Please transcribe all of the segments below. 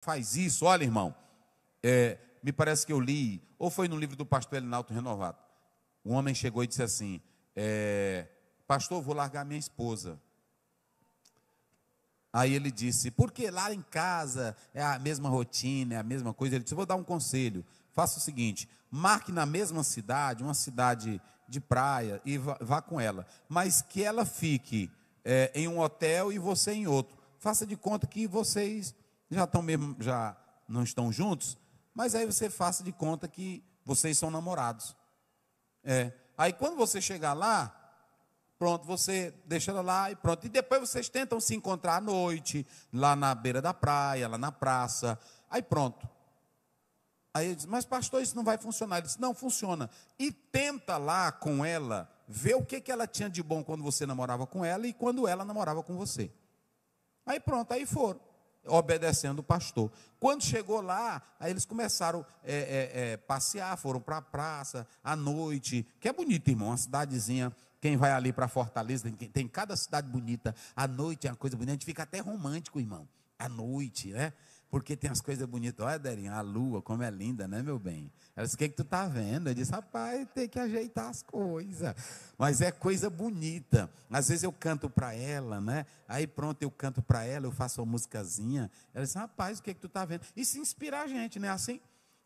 faz isso. Olha, irmão, é, me parece que eu li, ou foi no livro do pastor Elinalto Renovado. Um homem chegou e disse assim: é, Pastor, vou largar minha esposa. Aí ele disse: Porque lá em casa é a mesma rotina, é a mesma coisa. Ele disse: Vou dar um conselho. Faça o seguinte: marque na mesma cidade, uma cidade de praia, e vá, vá com ela. Mas que ela fique é, em um hotel e você em outro. Faça de conta que vocês já estão mesmo, já não estão juntos, mas aí você faça de conta que vocês são namorados. É. Aí quando você chegar lá, pronto, você deixa ela lá e pronto. E depois vocês tentam se encontrar à noite, lá na beira da praia, lá na praça. Aí pronto. Aí ele diz, mas pastor, isso não vai funcionar. Ele disse, não, funciona. E tenta lá com ela, ver o que, que ela tinha de bom quando você namorava com ela e quando ela namorava com você. Aí pronto, aí foram obedecendo o pastor. Quando chegou lá, aí eles começaram a é, é, é, passear, foram para a praça, à noite, que é bonito, irmão, uma cidadezinha. Quem vai ali para Fortaleza, tem, tem cada cidade bonita. À noite é uma coisa bonita, a gente fica até romântico, irmão. À noite, né? Porque tem as coisas bonitas. Olha, Derinha, a lua, como é linda, né, meu bem? Ela disse: O que, é que tu tá vendo? Eu disse: Rapaz, tem que ajeitar as coisas. Mas é coisa bonita. Às vezes eu canto para ela, né? Aí pronto, eu canto para ela, eu faço uma musicazinha. Ela disse: Rapaz, o que, é que tu tá vendo? E inspira inspirar a gente, né? Assim.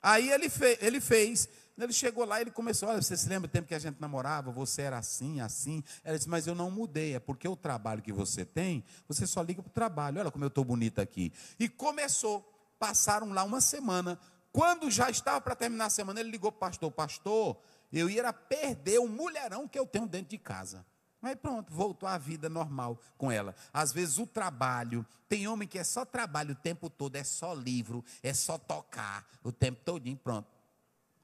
Aí ele, fe ele fez. Ele chegou lá e ele começou, olha, você se lembra do tempo que a gente namorava? Você era assim, assim. Ela disse, mas eu não mudei, é porque o trabalho que você tem, você só liga para o trabalho. Olha como eu estou bonita aqui. E começou, passaram lá uma semana. Quando já estava para terminar a semana, ele ligou para o pastor, pastor, eu ia perder o mulherão que eu tenho dentro de casa. Aí pronto, voltou à vida normal com ela. Às vezes o trabalho, tem homem que é só trabalho o tempo todo, é só livro, é só tocar o tempo todinho, pronto.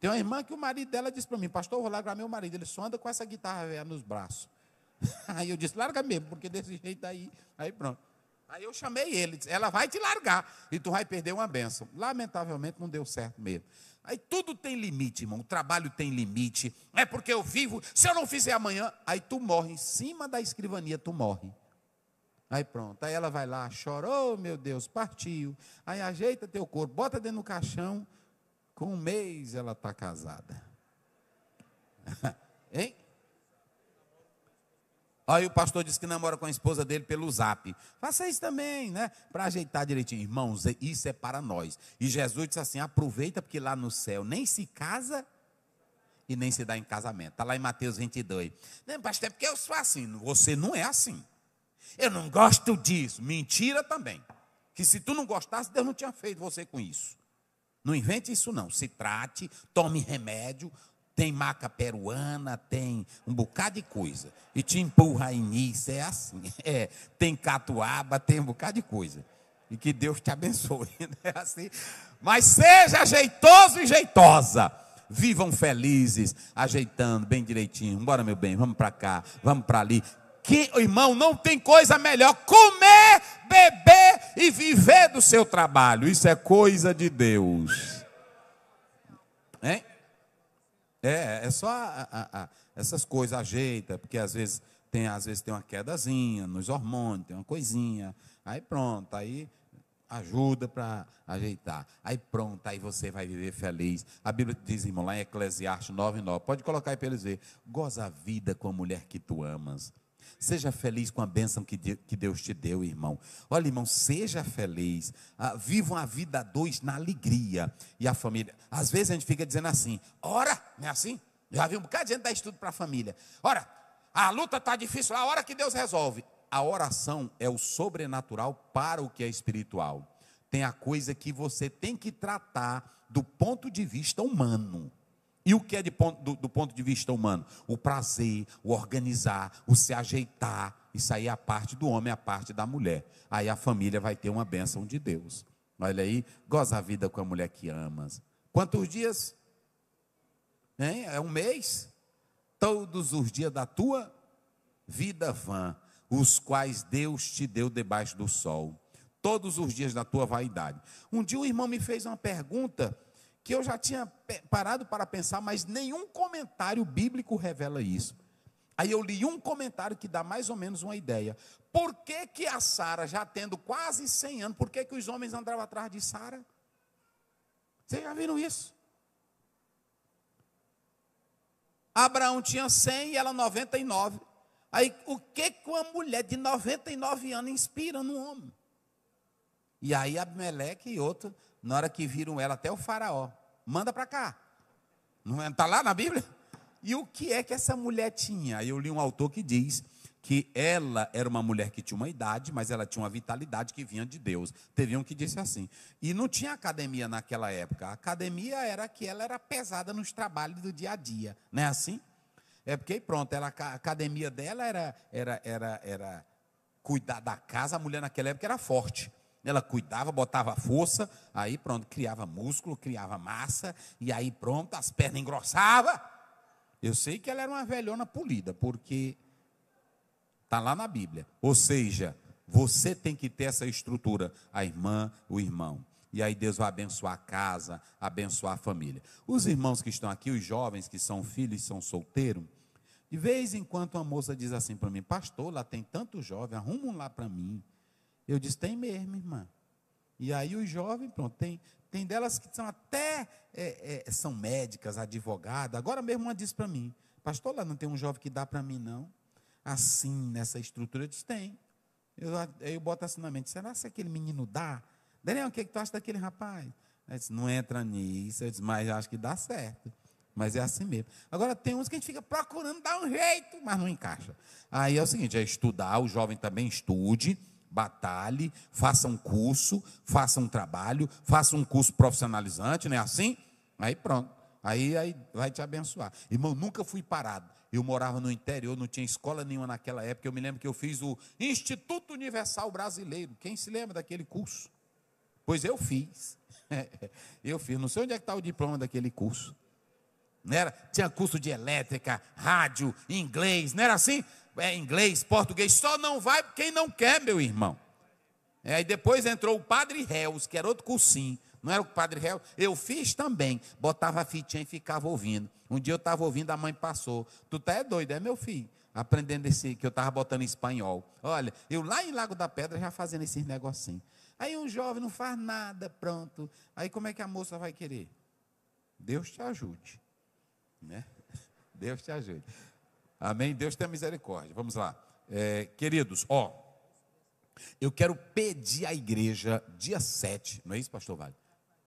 Tem uma irmã que o marido dela disse para mim, pastor, eu vou largar meu marido, ele só anda com essa guitarra velha nos braços. Aí eu disse, larga mesmo, porque desse jeito aí, aí pronto. Aí eu chamei ele, disse, ela vai te largar e tu vai perder uma benção. Lamentavelmente não deu certo mesmo. Aí tudo tem limite, irmão. O trabalho tem limite. É porque eu vivo, se eu não fizer amanhã, aí tu morre em cima da escrivania, tu morre. Aí pronto, aí ela vai lá, chorou, meu Deus, partiu. Aí ajeita teu corpo, bota dentro do caixão. Com um mês ela está casada. hein? Aí o pastor disse que namora com a esposa dele pelo zap. Faça isso também, né? Para ajeitar direitinho. Irmãos, isso é para nós. E Jesus disse assim: aproveita, porque lá no céu nem se casa e nem se dá em casamento. Está lá em Mateus 22. Não, pastor, é porque eu sou assim. Você não é assim. Eu não gosto disso. Mentira também. Que se tu não gostasse, Deus não tinha feito você com isso. Não invente isso, não. Se trate, tome remédio, tem maca peruana, tem um bocado de coisa. E te empurra a início, é assim. É, tem catuaba, tem um bocado de coisa. E que Deus te abençoe. Né? é Assim. Mas seja jeitoso e jeitosa. Vivam felizes, ajeitando bem direitinho. Bora, meu bem, vamos para cá, vamos para ali. Que, irmão, não tem coisa melhor comer, beber e viver do seu trabalho. Isso é coisa de Deus. É, é só a, a, a, essas coisas, ajeita, porque às vezes tem, às vezes tem uma quedazinha nos hormônios, tem uma coisinha, aí pronto, aí ajuda para ajeitar. Aí pronto, aí você vai viver feliz. A Bíblia diz, irmão, lá em Eclesiastes 9,9, pode colocar aí para eles verem, goza a vida com a mulher que tu amas. Seja feliz com a bênção que Deus te deu, irmão. Olha, irmão, seja feliz. Ah, vivam a vida a dois na alegria e a família. Às vezes a gente fica dizendo assim: ora, não é assim? Já vi um bocado de gente dar estudo para a família. Ora, a luta está difícil, a hora que Deus resolve. A oração é o sobrenatural para o que é espiritual. Tem a coisa que você tem que tratar do ponto de vista humano. E o que é ponto, do, do, ponto de vista humano? O prazer, o organizar, o se ajeitar. Isso aí é a parte do homem, é a parte da mulher. Aí a família vai ter uma bênção de Deus. Olha aí, goza a vida com a mulher que amas. Quantos dias? Hein? É um mês? Todos os dias da tua vida vã, os quais Deus te deu debaixo do sol. Todos os dias da tua vaidade. Um dia o irmão me fez uma pergunta que eu já tinha parado para pensar, mas nenhum comentário bíblico revela isso. Aí eu li um comentário que dá mais ou menos uma ideia. Por que, que a Sara, já tendo quase 100 anos, por que, que os homens andavam atrás de Sara? Vocês já viram isso? Abraão tinha 100 e ela 99. Aí o que, com uma mulher de 99 anos inspira no homem? E aí Abimeleque e outro na hora que viram ela, até o faraó, manda para cá. Não está é, lá na Bíblia? E o que é que essa mulher tinha? Aí eu li um autor que diz que ela era uma mulher que tinha uma idade, mas ela tinha uma vitalidade que vinha de Deus. Teve um que disse assim. E não tinha academia naquela época. A academia era que ela era pesada nos trabalhos do dia a dia, não é assim? É porque pronto, ela, a academia dela era era era era cuidar da casa. A mulher naquela época era forte. Ela cuidava, botava força, aí pronto, criava músculo, criava massa, e aí pronto, as pernas engrossavam. Eu sei que ela era uma velhona polida, porque está lá na Bíblia. Ou seja, você tem que ter essa estrutura, a irmã, o irmão. E aí Deus vai abençoar a casa, abençoar a família. Os irmãos que estão aqui, os jovens que são filhos e são solteiros, de vez em quando uma moça diz assim para mim, pastor, lá tem tanto jovem, arruma um lá para mim. Eu disse, tem mesmo, irmã. E aí o jovem, pronto, tem, tem delas que são até, é, é, são médicas, advogadas. Agora mesmo uma disse para mim, pastor, lá não tem um jovem que dá para mim, não. Assim, nessa estrutura, eu disse, tem. Eu, eu boto assim na mente, será se aquele menino dá? Daniel, o que, é que tu acha daquele rapaz? Eu disse, não entra nisso. Eu disse, mas acho que dá certo. Mas é assim mesmo. Agora, tem uns que a gente fica procurando dar um jeito, mas não encaixa. Aí é o seguinte: é estudar, o jovem também estude, Batalhe, faça um curso, faça um trabalho, faça um curso profissionalizante, não é assim? Aí pronto. Aí, aí vai te abençoar. Irmão, nunca fui parado. Eu morava no interior, não tinha escola nenhuma naquela época. Eu me lembro que eu fiz o Instituto Universal Brasileiro. Quem se lembra daquele curso? Pois eu fiz. Eu fiz. Não sei onde é que está o diploma daquele curso. Não era? Tinha curso de elétrica, rádio, inglês, não era assim? é, inglês, português, só não vai quem não quer, meu irmão. É, aí depois entrou o padre Réus, que era outro cursinho. Não era o padre Réus? Eu fiz também. Botava a fitinha e ficava ouvindo. Um dia eu estava ouvindo, a mãe passou. Tu tá é doido, é meu filho. Aprendendo esse, que eu estava botando em espanhol. Olha, eu lá em Lago da Pedra já fazendo esses negocinhos. Aí um jovem não faz nada, pronto. Aí como é que a moça vai querer? Deus te ajude. Né? Deus te ajude. Amém? Deus tem misericórdia. Vamos lá. É, queridos, ó, eu quero pedir à igreja, dia 7, não é isso, pastor Vale?